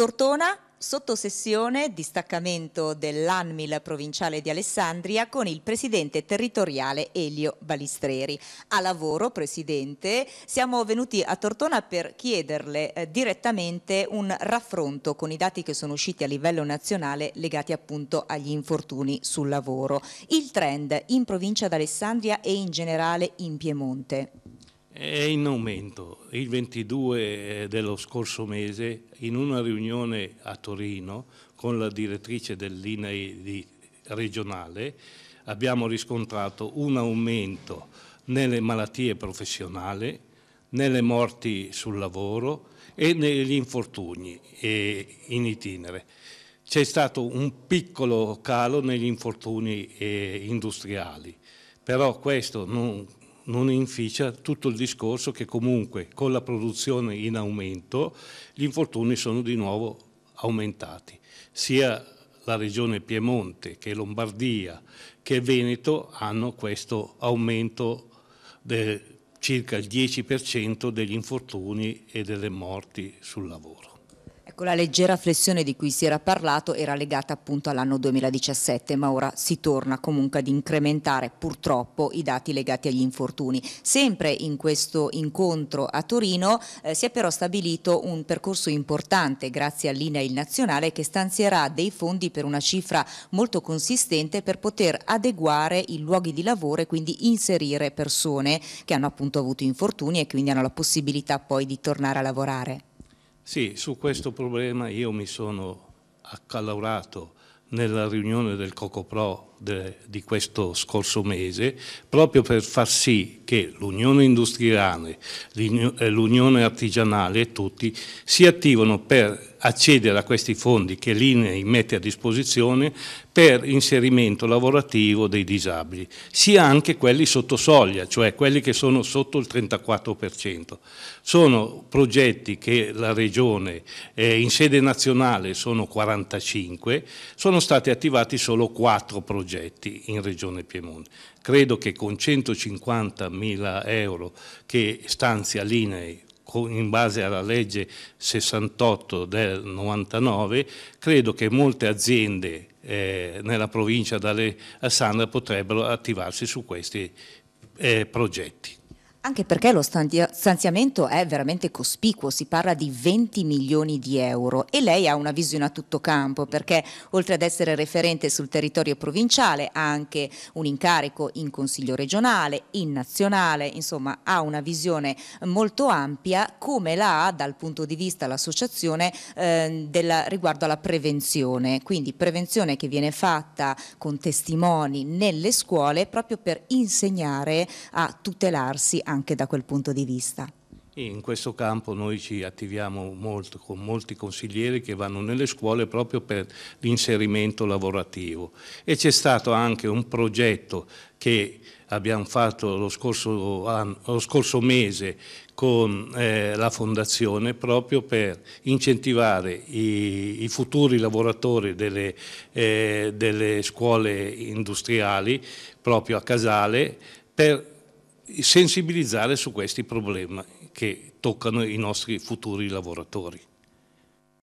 Tortona, sottosessione, distaccamento dell'ANMIL provinciale di Alessandria con il presidente territoriale Elio Balistreri. A lavoro, presidente, siamo venuti a Tortona per chiederle eh, direttamente un raffronto con i dati che sono usciti a livello nazionale legati appunto agli infortuni sul lavoro. Il trend in provincia d'Alessandria e in generale in Piemonte è in aumento. Il 22 eh, dello scorso mese, in una riunione a Torino con la direttrice dell'INAI regionale, abbiamo riscontrato un aumento nelle malattie professionali, nelle morti sul lavoro e negli infortuni in itinere. C'è stato un piccolo calo negli infortuni eh, industriali, però questo non non inficia tutto il discorso che comunque con la produzione in aumento gli infortuni sono di nuovo aumentati. Sia la regione Piemonte che Lombardia che Veneto hanno questo aumento del circa il 10% degli infortuni e delle morti sul lavoro. La leggera flessione di cui si era parlato era legata appunto all'anno 2017, ma ora si torna comunque ad incrementare purtroppo i dati legati agli infortuni. Sempre in questo incontro a Torino eh, si è però stabilito un percorso importante grazie all'Inea Il nazionale che stanzierà dei fondi per una cifra molto consistente per poter adeguare i luoghi di lavoro e quindi inserire persone che hanno appunto avuto infortuni e quindi hanno la possibilità poi di tornare a lavorare. Sì, su questo problema io mi sono accalorato nella riunione del COCOPRO de, di questo scorso mese, proprio per far sì che l'Unione Industriale, l'Unione Artigianale e tutti si attivano per accedere a questi fondi che l'INEI mette a disposizione per inserimento lavorativo dei disabili, sia anche quelli sotto soglia, cioè quelli che sono sotto il 34%. Sono progetti che la Regione eh, in sede nazionale sono 45, sono stati attivati solo 4 progetti in Regione Piemonte. Credo che con 150 mila euro che stanzia l'INEI in base alla legge 68 del 99, credo che molte aziende eh, nella provincia d'Alessandria potrebbero attivarsi su questi eh, progetti. Anche perché lo stanziamento è veramente cospicuo, si parla di 20 milioni di euro e lei ha una visione a tutto campo perché oltre ad essere referente sul territorio provinciale ha anche un incarico in consiglio regionale, in nazionale, insomma ha una visione molto ampia come la ha dal punto di vista l'associazione eh, riguardo alla prevenzione, quindi prevenzione che viene fatta con testimoni nelle scuole proprio per insegnare a tutelarsi anche da quel punto di vista. In questo campo noi ci attiviamo molto con molti consiglieri che vanno nelle scuole proprio per l'inserimento lavorativo e c'è stato anche un progetto che abbiamo fatto lo scorso, anno, lo scorso mese con eh, la fondazione proprio per incentivare i, i futuri lavoratori delle, eh, delle scuole industriali proprio a Casale per sensibilizzare su questi problemi che toccano i nostri futuri lavoratori.